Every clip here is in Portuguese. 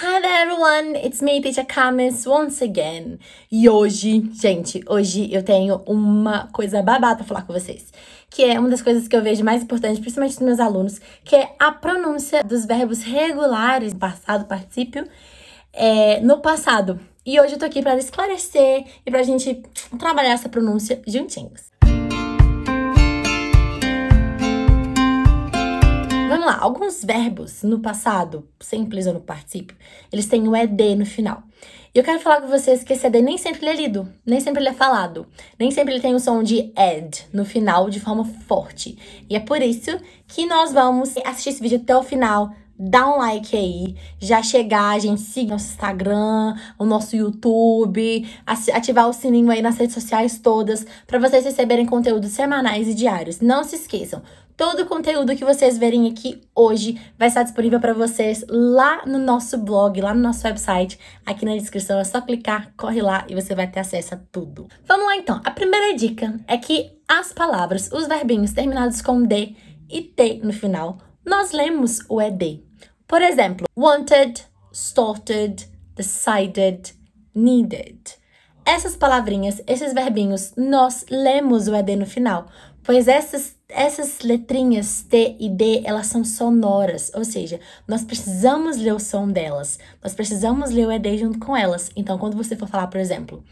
Hi there everyone, it's me Teacher Camus once again. E hoje, gente, hoje eu tenho uma coisa babada pra falar com vocês, que é uma das coisas que eu vejo mais importante, principalmente dos meus alunos, que é a pronúncia dos verbos regulares, passado, particípio, é, no passado. E hoje eu tô aqui para esclarecer e pra gente trabalhar essa pronúncia juntinhos. Uhum. Vamos lá, alguns verbos no passado, simples ou no particípio, eles têm o um ED no final. E eu quero falar com vocês que esse ED nem sempre ele é lido, nem sempre ele é falado, nem sempre ele tem o som de ED no final de forma forte. E é por isso que nós vamos assistir esse vídeo até o final, dá um like aí, já chegar, a gente siga nosso Instagram, o nosso YouTube, ativar o sininho aí nas redes sociais todas para vocês receberem conteúdos semanais e diários. Não se esqueçam, todo o conteúdo que vocês verem aqui hoje vai estar disponível para vocês lá no nosso blog, lá no nosso website, aqui na descrição é só clicar, corre lá e você vai ter acesso a tudo. Vamos lá então. A primeira dica é que as palavras, os verbinhos terminados com d e t no final, nós lemos o ed por exemplo, wanted, started, decided, needed. Essas palavrinhas, esses verbinhos, nós lemos o ED no final, pois essas, essas letrinhas T e D, elas são sonoras, ou seja, nós precisamos ler o som delas, nós precisamos ler o ED junto com elas. Então, quando você for falar, por exemplo,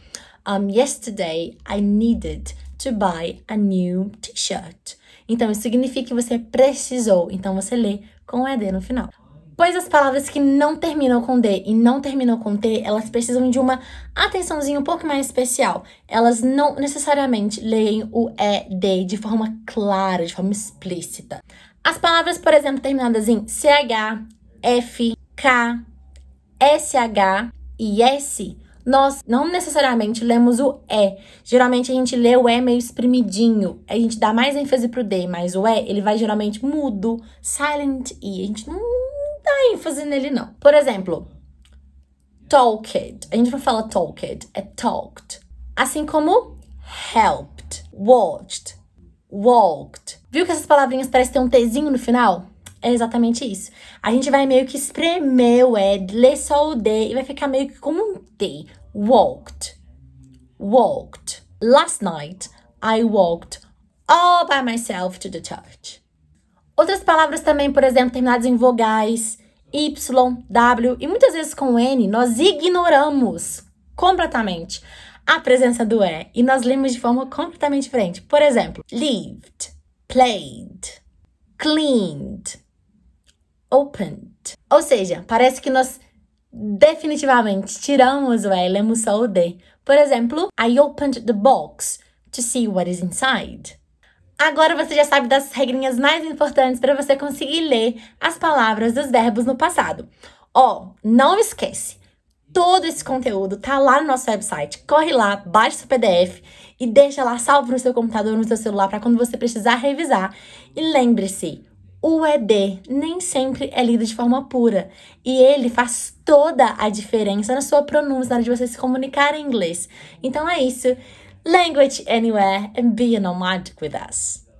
um, yesterday I needed to buy a new t-shirt. Então, isso significa que você precisou, então você lê com o ED no final. Pois as palavras que não terminam com D e não terminam com T, elas precisam de uma atençãozinha um pouco mais especial. Elas não necessariamente leem o E, D de forma clara, de forma explícita. As palavras, por exemplo, terminadas em CH, F, K, SH e S, nós não necessariamente lemos o E. Geralmente a gente lê o E meio espremidinho. A gente dá mais ênfase pro D, mas o E, ele vai geralmente mudo, silent E. A gente não dar ênfase nele, não. Por exemplo, talked. A gente não fala talked, é talked. Assim como helped, watched, walked. Viu que essas palavrinhas parecem ter um Tzinho no final? É exatamente isso. A gente vai meio que espremer o Ed, ler só o D e vai ficar meio que com um T. Walked. Walked. Last night I walked all by myself to the church. Outras palavras também, por exemplo, terminadas em vogais, Y, W e muitas vezes com N, nós ignoramos completamente a presença do E e nós lemos de forma completamente diferente. Por exemplo, lived, played, cleaned, opened. Ou seja, parece que nós definitivamente tiramos o E e lemos só o D. Por exemplo, I opened the box to see what is inside. Agora você já sabe das regrinhas mais importantes para você conseguir ler as palavras dos verbos no passado. Ó, oh, não esquece, todo esse conteúdo tá lá no nosso website. Corre lá, baixa seu PDF e deixa lá salvo no seu computador, no seu celular para quando você precisar revisar. E lembre-se, o ED nem sempre é lido de forma pura e ele faz toda a diferença na sua pronúncia, na hora de você se comunicar em inglês. Então é isso. language anywhere and be a nomad with us.